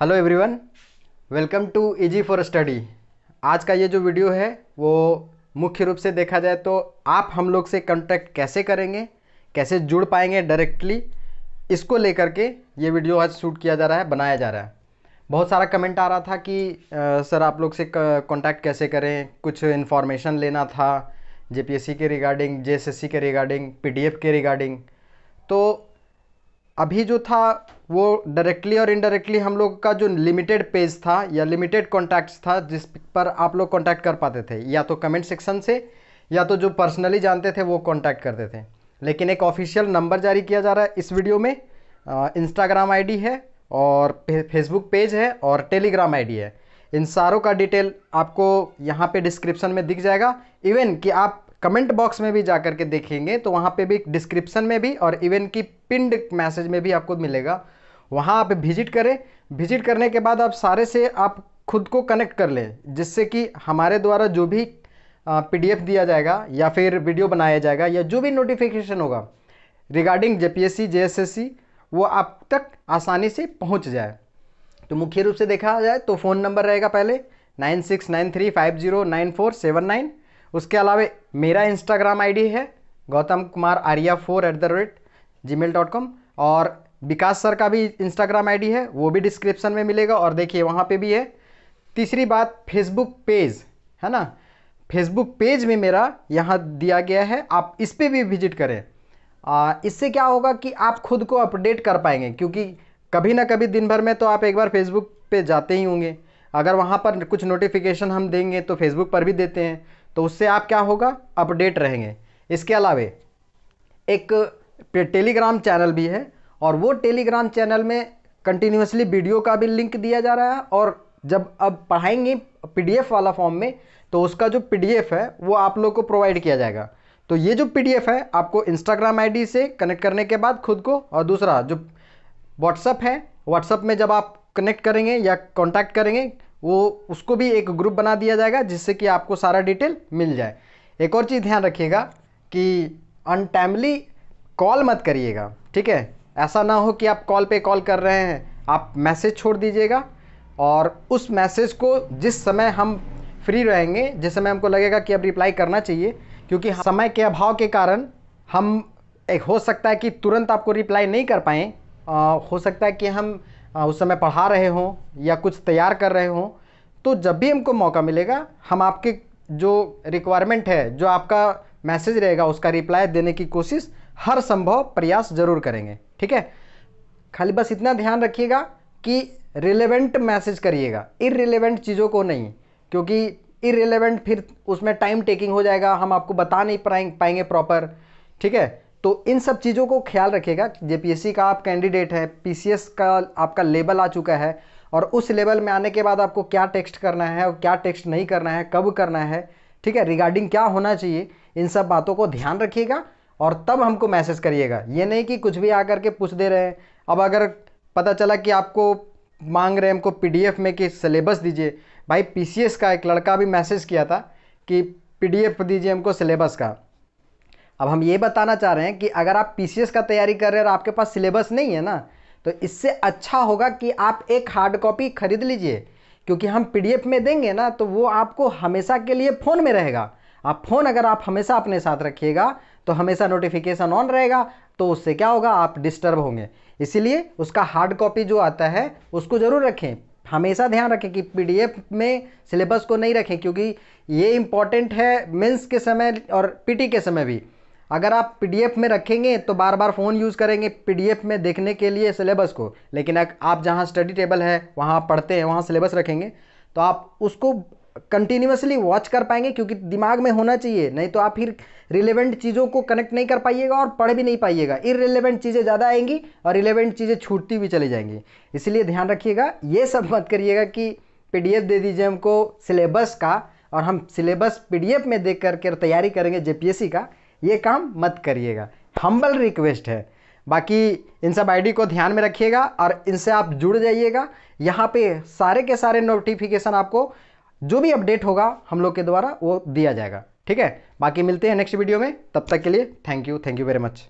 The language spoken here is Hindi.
hello everyone welcome to easy for study आज का ये जो वीडियो है वो मुख्य रूप से देखा जाए तो आप हम लोग से कॉन्टैक्ट कैसे करेंगे कैसे जुड़ पाएंगे डायरेक्टली इसको लेकर के ये वीडियो आज शूट किया जा रहा है बनाया जा रहा है बहुत सारा कमेंट आ रहा था कि आ, सर आप लोग से कॉन्टैक्ट कैसे करें कुछ इन्फॉर्मेशन लेना था जे के रिगार्डिंग जे के रिगार्डिंग पी के रिगार्डिंग तो अभी जो था वो डायरेक्टली और इनडायरेक्टली हम लोग का जो लिमिटेड पेज था या लिमिटेड कॉन्टैक्ट्स था जिस पर आप लोग कॉन्टैक्ट कर पाते थे या तो कमेंट सेक्शन से या तो जो पर्सनली जानते थे वो कॉन्टैक्ट करते थे लेकिन एक ऑफिशियल नंबर जारी किया जा रहा है इस वीडियो में इंस्टाग्राम आईडी है और फेसबुक पेज है और टेलीग्राम आईडी है इन सारों का डिटेल आपको यहाँ पे डिस्क्रिप्शन में दिख जाएगा इवन कि आप कमेंट बॉक्स में भी जा करके देखेंगे तो वहाँ पे भी डिस्क्रिप्शन में भी और इवन की पिंड मैसेज में भी आपको मिलेगा वहाँ आप विजिट करें विजिट करने के बाद आप सारे से आप खुद को कनेक्ट कर लें जिससे कि हमारे द्वारा जो भी पीडीएफ दिया जाएगा या फिर वीडियो बनाया जाएगा या जो भी नोटिफिकेशन होगा रिगार्डिंग जे पी वो आप तक आसानी से पहुँच जाए तो मुख्य रूप से देखा जाए तो फ़ोन नंबर रहेगा पहले nine six nine three five zero nine four seven nine उसके अलावा मेरा इंस्टाग्राम आईडी है Gautam Kumar Arya four eight the rate G mail dot com और विकास सर का भी इंस्टाग्राम आईडी है वो भी डिस्क्रिप्शन में मिलेगा और देखिए वहाँ पे भी है तीसरी बात फेसबुक पेज है ना फेसबुक पेज में मेरा यहाँ दिया गया है आप इस पर भी विजिट करें आ, इससे क्या होगा कि आप खुद को अपडेट कर पाएंगे क्योंकि कभी ना कभी दिन भर में तो आप एक बार फेसबुक पे जाते ही होंगे अगर वहाँ पर कुछ नोटिफिकेशन हम देंगे तो फेसबुक पर भी देते हैं तो उससे आप क्या होगा अपडेट रहेंगे इसके अलावे एक टेलीग्राम चैनल भी है और वो टेलीग्राम चैनल में कंटिन्यूसली वीडियो का भी लिंक दिया जा रहा है और जब अब पढ़ाएंगे पीडीएफ वाला फॉर्म में तो उसका जो पीडीएफ है वो आप लोग को प्रोवाइड किया जाएगा तो ये जो पीडीएफ है आपको इंस्टाग्राम आईडी से कनेक्ट करने के बाद खुद को और दूसरा जो व्हाट्सअप है व्हाट्सअप में जब आप कनेक्ट करेंगे या कॉन्टैक्ट करेंगे वो उसको भी एक ग्रुप बना दिया जाएगा जिससे कि आपको सारा डिटेल मिल जाए एक और चीज़ ध्यान रखिएगा कि अनटाइमली कॉल मत करिएगा ठीक है ऐसा ना हो कि आप कॉल पे कॉल कर रहे हैं आप मैसेज छोड़ दीजिएगा और उस मैसेज को जिस समय हम फ्री रहेंगे जिस समय हमको लगेगा कि अब रिप्लाई करना चाहिए क्योंकि समय के अभाव के कारण हम एक हो सकता है कि तुरंत आपको रिप्लाई नहीं कर पाएँ हो सकता है कि हम उस समय पढ़ा रहे हों या कुछ तैयार कर रहे हों तो जब भी हमको मौका मिलेगा हम आपके जो रिक्वायरमेंट है जो आपका मैसेज रहेगा उसका रिप्लाई देने की कोशिश हर संभव प्रयास जरूर करेंगे ठीक है खाली बस इतना ध्यान रखिएगा कि रिलेवेंट मैसेज करिएगा इरेलीवेंट चीज़ों को नहीं क्योंकि इरेलीवेंट फिर उसमें टाइम टेकिंग हो जाएगा हम आपको बता नहीं पाएंगे प्रॉपर ठीक है तो इन सब चीज़ों को ख्याल रखिएगा जेपीएससी का आप कैंडिडेट है पी का आपका लेवल आ चुका है और उस लेवल में आने के बाद आपको क्या टेक्स्ट करना है और क्या टेक्स्ट नहीं करना है कब करना है ठीक है रिगार्डिंग क्या होना चाहिए इन सब बातों को ध्यान रखिएगा और तब हमको मैसेज करिएगा ये नहीं कि कुछ भी आकर के पूछ दे रहे हैं अब अगर पता चला कि आपको मांग रहे हैं हमको पी में कि सिलेबस दीजिए भाई पी का एक लड़का भी मैसेज किया था कि पी दीजिए हमको सिलेबस का अब हम ये बताना चाह रहे हैं कि अगर आप पी का तैयारी कर रहे हैं और आपके पास सिलेबस नहीं है ना तो इससे अच्छा होगा कि आप एक हार्ड कॉपी खरीद लीजिए क्योंकि हम पी में देंगे ना तो वो आपको हमेशा के लिए फ़ोन में रहेगा आप फ़ोन अगर आप हमेशा अपने साथ रखिएगा तो हमेशा नोटिफिकेशन ऑन रहेगा तो उससे क्या होगा आप डिस्टर्ब होंगे इसीलिए उसका हार्ड कॉपी जो आता है उसको ज़रूर रखें हमेशा ध्यान रखें कि पी में सिलेबस को नहीं रखें क्योंकि ये इम्पॉर्टेंट है मेंस के समय और पीटी के समय भी अगर आप पीडीएफ में रखेंगे तो बार बार फ़ोन यूज़ करेंगे पीडीएफ में देखने के लिए सिलेबस को लेकिन आप जहाँ स्टडी टेबल है वहाँ पढ़ते हैं वहाँ सिलेबस रखेंगे तो आप उसको कंटिन्यूसली वॉच कर पाएंगे क्योंकि दिमाग में होना चाहिए नहीं तो आप फिर रिलेवेंट चीज़ों को कनेक्ट नहीं कर पाइएगा और पढ़ भी नहीं पाइएगा रिलेवेंट चीज़ें ज़्यादा आएंगी और रिलेवेंट चीज़ें छूटती भी चली जाएंगी इसलिए ध्यान रखिएगा ये सब मत करिएगा कि पीडीएफ दे दीजिए हमको सिलेबस का और हम सिलेबस पीडीएफ में देख करके तैयारी करेंगे जेपीएससी का ये काम मत करिएगा हम्बल रिक्वेस्ट है बाकी इन सब आईडी को ध्यान में रखिएगा और इनसे आप जुड़ जाइएगा यहाँ पे सारे के सारे नोटिफिकेशन आपको जो भी अपडेट होगा हम लोग के द्वारा वो दिया जाएगा ठीक है बाकी मिलते हैं नेक्स्ट वीडियो में तब तक के लिए thank you thank you very much